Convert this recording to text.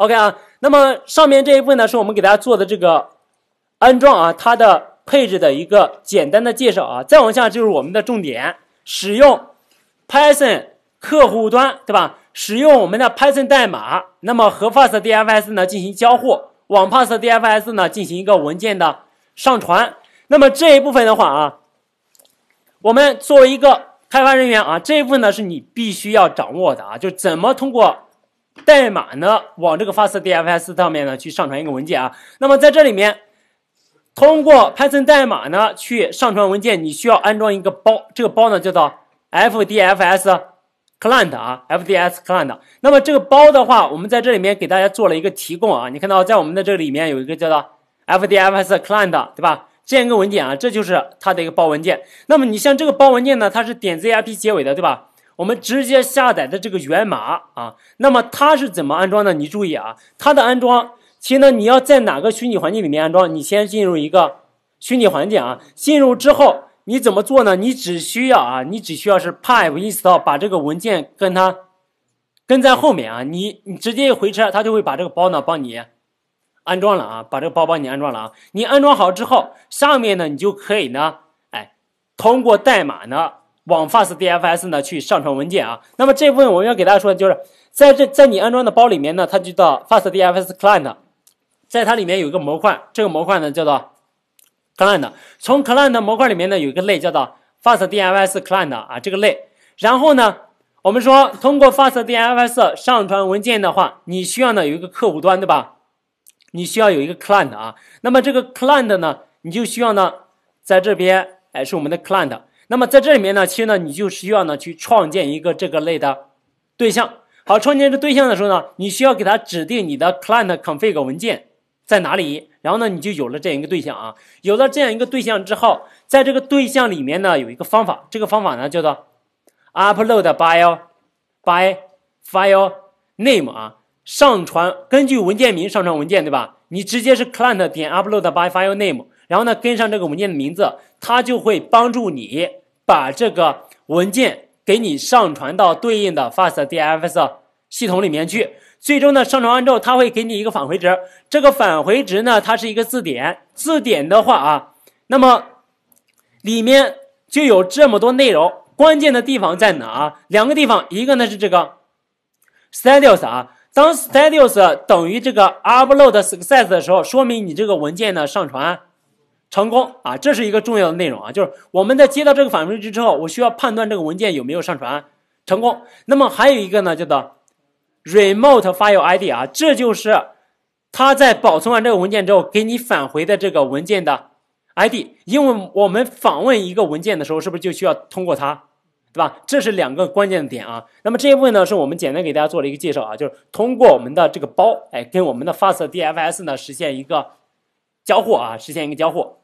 OK 啊，那么上面这一部分呢，是我们给大家做的这个安装啊，它的配置的一个简单的介绍啊。再往下就是我们的重点，使用 Python 客户端，对吧？使用我们的 Python 代码，那么和 FastDFS 呢进行交互，往 FastDFS 呢进行一个文件的上传。那么这一部分的话啊，我们作为一个开发人员啊，这一部分呢是你必须要掌握的啊，就怎么通过。代码呢，往这个 FastDFS 上面呢去上传一个文件啊。那么在这里面，通过 Python 代码呢去上传文件，你需要安装一个包，这个包呢叫做 FDFS Client 啊 f d s Client。那么这个包的话，我们在这里面给大家做了一个提供啊。你看到，在我们的这里面有一个叫做 FDFS Client 对吧？这样一个文件啊，这就是它的一个包文件。那么你像这个包文件呢，它是点 zip 结尾的对吧？我们直接下载的这个源码啊，那么它是怎么安装呢？你注意啊，它的安装，其实呢，你要在哪个虚拟环境里面安装？你先进入一个虚拟环境啊，进入之后你怎么做呢？你只需要啊，你只需要是 pipe i n s l l 把这个文件跟它跟在后面啊，你你直接一回车，它就会把这个包呢帮你安装了啊，把这个包帮你安装了啊。你安装好之后，上面呢你就可以呢，哎，通过代码呢。往 Fast DFS 呢去上传文件啊，那么这部分我们要给大家说，的就是在这在你安装的包里面呢，它就叫 Fast DFS Client，在它里面有一个模块，这个模块呢叫做 Client，从 Client 模块里面呢有一个类叫做 Fast DFS Client 啊这个类，然后呢我们说通过 Fast DFS 上传文件的话，你需要呢有一个客户端对吧？你需要有一个 Client 啊，那么这个 Client 呢你就需要呢在这边哎是我们的 Client。那么在这里面呢，其实呢，你就需要呢去创建一个这个类的对象。好，创建这个对象的时候呢，你需要给它指定你的 client config 文件在哪里。然后呢，你就有了这样一个对象啊。有了这样一个对象之后，在这个对象里面呢，有一个方法，这个方法呢叫做 upload by by file name 啊，上传根据文件名上传文件，对吧？你直接是 client 点 upload by file name，然后呢跟上这个文件的名字，它就会帮助你。把这个文件给你上传到对应的 FastDFS 系统里面去。最终呢，上传完之后，它会给你一个返回值。这个返回值呢，它是一个字典。字典的话啊，那么里面就有这么多内容。关键的地方在哪？两个地方，一个呢是这个 status 啊，当 status 等于这个 upload success 的时候，说明你这个文件呢上传。成功啊，这是一个重要的内容啊，就是我们在接到这个返回值之后，我需要判断这个文件有没有上传成功。那么还有一个呢，叫做 remote file ID 啊，这就是它在保存完这个文件之后给你返回的这个文件的 ID。因为我们访问一个文件的时候，是不是就需要通过它，对吧？这是两个关键的点啊。那么这一部分呢，是我们简单给大家做了一个介绍啊，就是通过我们的这个包，哎，跟我们的 Fast DFS 呢实现一个交互啊，实现一个交互。